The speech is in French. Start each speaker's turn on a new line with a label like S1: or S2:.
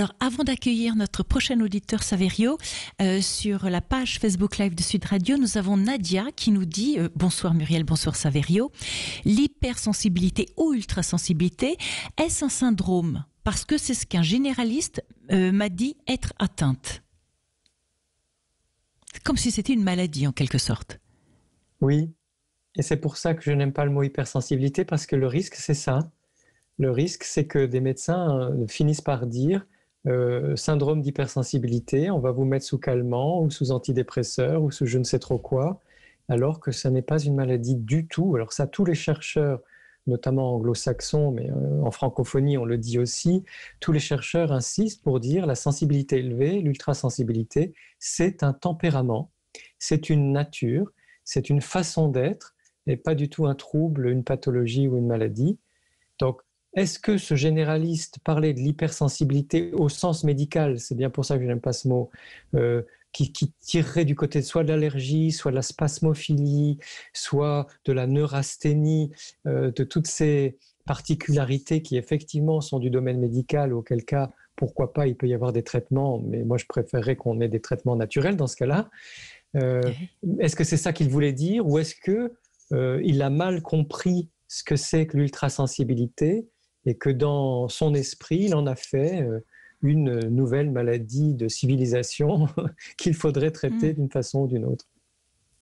S1: Alors, avant d'accueillir notre prochain auditeur Saverio, euh, sur la page Facebook Live de Sud Radio, nous avons Nadia qui nous dit euh, Bonsoir Muriel, bonsoir Saverio. L'hypersensibilité ou ultrasensibilité, est-ce un syndrome Parce que c'est ce qu'un généraliste euh, m'a dit être atteinte. Comme si c'était une maladie en quelque sorte. Oui, et c'est pour ça que je n'aime pas le mot hypersensibilité,
S2: parce que le risque, c'est ça. Le risque, c'est que des médecins finissent par dire euh, syndrome d'hypersensibilité, on va vous mettre sous calmant ou sous antidépresseur ou sous je ne sais trop quoi, alors que ça n'est pas une maladie du tout. Alors ça, tous les chercheurs, notamment anglo-saxons, mais euh, en francophonie on le dit aussi, tous les chercheurs insistent pour dire la sensibilité élevée, l'ultrasensibilité, c'est un tempérament, c'est une nature, c'est une façon d'être et pas du tout un trouble, une pathologie ou une maladie. Donc est-ce que ce généraliste parlait de l'hypersensibilité au sens médical C'est bien pour ça que je n'aime pas ce mot. Euh, qui, tirerait du côté soit de l'allergie, soit de la spasmophilie, soit de la neurasthénie, euh, de toutes ces particularités qui effectivement sont du domaine médical, auquel cas, pourquoi pas, il peut y avoir des traitements, mais moi je préférerais qu'on ait des traitements naturels dans ce cas-là. Euh, est-ce que c'est ça qu'il voulait dire ou est-ce que il a mal compris ce que c'est que l'ultrasensibilité et que dans son esprit, il en a fait euh, une nouvelle maladie de civilisation qu'il faudrait traiter mm. d'une façon ou d'une autre.